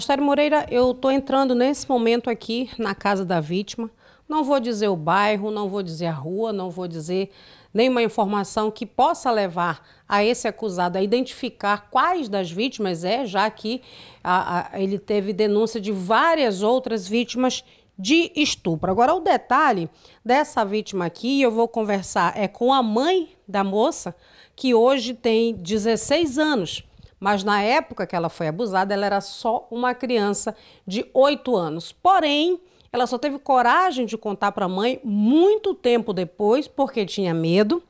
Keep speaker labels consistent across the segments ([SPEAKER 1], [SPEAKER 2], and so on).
[SPEAKER 1] Astério Moreira, eu estou entrando nesse momento aqui na casa da vítima. Não vou dizer o bairro, não vou dizer a rua, não vou dizer nenhuma informação que possa levar a esse acusado a identificar quais das vítimas é, já que a, a, ele teve denúncia de várias outras vítimas de estupro. Agora, o detalhe dessa vítima aqui, eu vou conversar é com a mãe da moça, que hoje tem 16 anos mas na época que ela foi abusada, ela era só uma criança de 8 anos. Porém, ela só teve coragem de contar para a mãe muito tempo depois, porque tinha medo.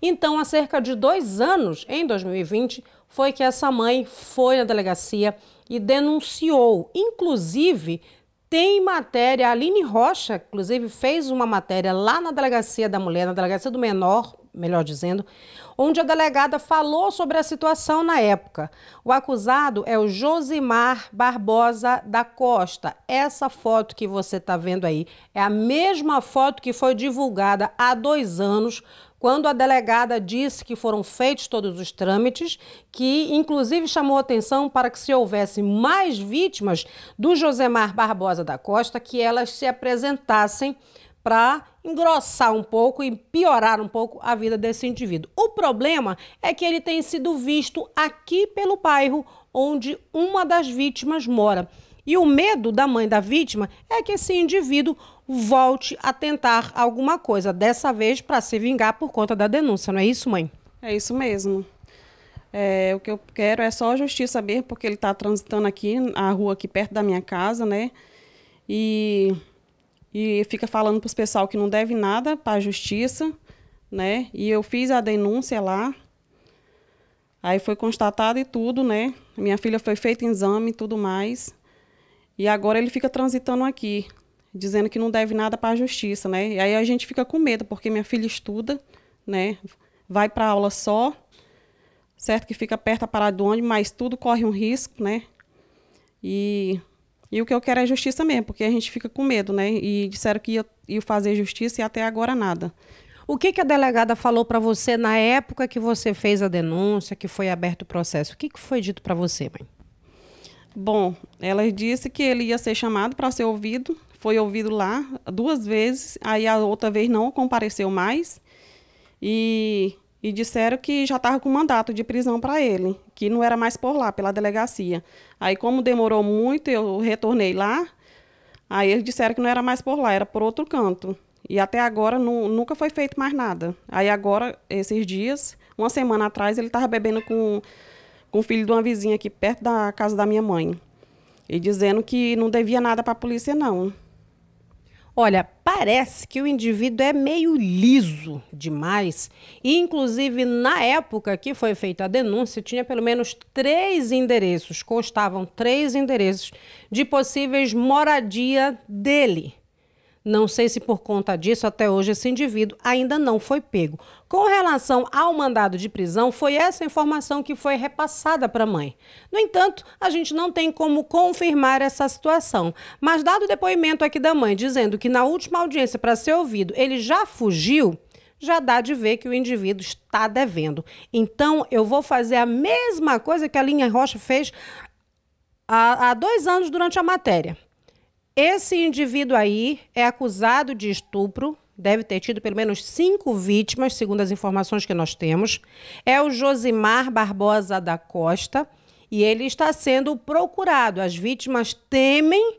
[SPEAKER 1] Então, há cerca de dois anos, em 2020, foi que essa mãe foi na delegacia e denunciou. Inclusive, tem matéria, a Aline Rocha, inclusive, fez uma matéria lá na delegacia da mulher, na delegacia do menor, melhor dizendo, onde a delegada falou sobre a situação na época. O acusado é o Josimar Barbosa da Costa. Essa foto que você está vendo aí é a mesma foto que foi divulgada há dois anos quando a delegada disse que foram feitos todos os trâmites, que inclusive chamou atenção para que se houvesse mais vítimas do Josemar Barbosa da Costa, que elas se apresentassem para engrossar um pouco e piorar um pouco a vida desse indivíduo. O problema é que ele tem sido visto aqui pelo bairro onde uma das vítimas mora. E o medo da mãe da vítima é que esse indivíduo volte a tentar alguma coisa, dessa vez para se vingar por conta da denúncia, não é isso, mãe? É
[SPEAKER 2] isso mesmo. É, o que eu quero é só a justiça saber, porque ele está transitando aqui, na rua aqui perto da minha casa, né? E e fica falando para os pessoal que não deve nada para a justiça, né? E eu fiz a denúncia lá. Aí foi constatado e tudo, né? Minha filha foi feita exame e tudo mais. E agora ele fica transitando aqui, dizendo que não deve nada para a justiça, né? E aí a gente fica com medo, porque minha filha estuda, né? Vai para aula só, certo que fica perto da parada do ônibus, mas tudo corre um risco, né? E e o que eu quero é justiça mesmo, porque a gente fica com medo, né? E disseram que ia, ia fazer justiça e até agora nada. O que, que a delegada falou para você na época que
[SPEAKER 1] você fez a denúncia, que foi aberto o processo? O que, que foi dito para você, mãe?
[SPEAKER 2] Bom, ela disse que ele ia ser chamado para ser ouvido, foi ouvido lá duas vezes, aí a outra vez não compareceu mais. E e disseram que já estava com mandato de prisão para ele, que não era mais por lá, pela delegacia. Aí, como demorou muito, eu retornei lá. Aí eles disseram que não era mais por lá, era por outro canto. E até agora não, nunca foi feito mais nada. Aí agora, esses dias, uma semana atrás, ele estava bebendo com, com o filho de uma vizinha aqui perto da casa da minha mãe. E dizendo que não devia nada para a polícia, não. Olha,
[SPEAKER 1] parece que o indivíduo é meio liso demais. E, inclusive, na época que foi feita a denúncia, tinha pelo menos três endereços, constavam três endereços de possíveis moradia dele. Não sei se por conta disso até hoje esse indivíduo ainda não foi pego. Com relação ao mandado de prisão, foi essa informação que foi repassada para a mãe. No entanto, a gente não tem como confirmar essa situação. Mas dado o depoimento aqui da mãe dizendo que na última audiência para ser ouvido, ele já fugiu, já dá de ver que o indivíduo está devendo. Então, eu vou fazer a mesma coisa que a Linha Rocha fez há, há dois anos durante a matéria. Esse indivíduo aí é acusado de estupro, deve ter tido pelo menos cinco vítimas, segundo as informações que nós temos. É o Josimar Barbosa da Costa e ele está sendo procurado. As vítimas temem.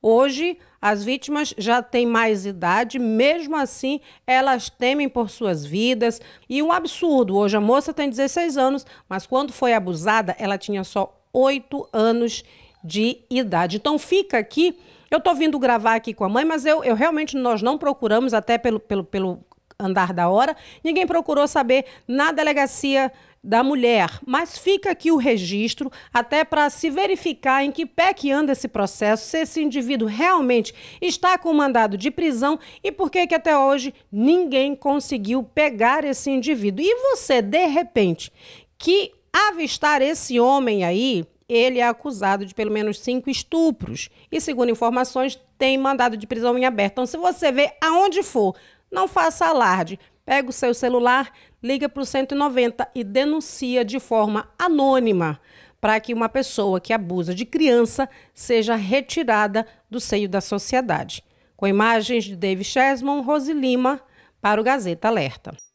[SPEAKER 1] Hoje, as vítimas já têm mais idade, mesmo assim, elas temem por suas vidas. E um absurdo: hoje a moça tem 16 anos, mas quando foi abusada, ela tinha só 8 anos de idade. Então fica aqui. Eu estou vindo gravar aqui com a mãe, mas eu, eu realmente nós não procuramos, até pelo, pelo, pelo andar da hora, ninguém procurou saber na delegacia da mulher. Mas fica aqui o registro até para se verificar em que pé que anda esse processo, se esse indivíduo realmente está com mandado de prisão e por que que até hoje ninguém conseguiu pegar esse indivíduo. E você, de repente, que avistar esse homem aí, ele é acusado de pelo menos cinco estupros e, segundo informações, tem mandado de prisão em aberto. Então, se você vê aonde for, não faça alarde. Pega o seu celular, liga para o 190 e denuncia de forma anônima para que uma pessoa que abusa de criança seja retirada do seio da sociedade. Com imagens de David Chesmon, Rose Lima, para o Gazeta Alerta.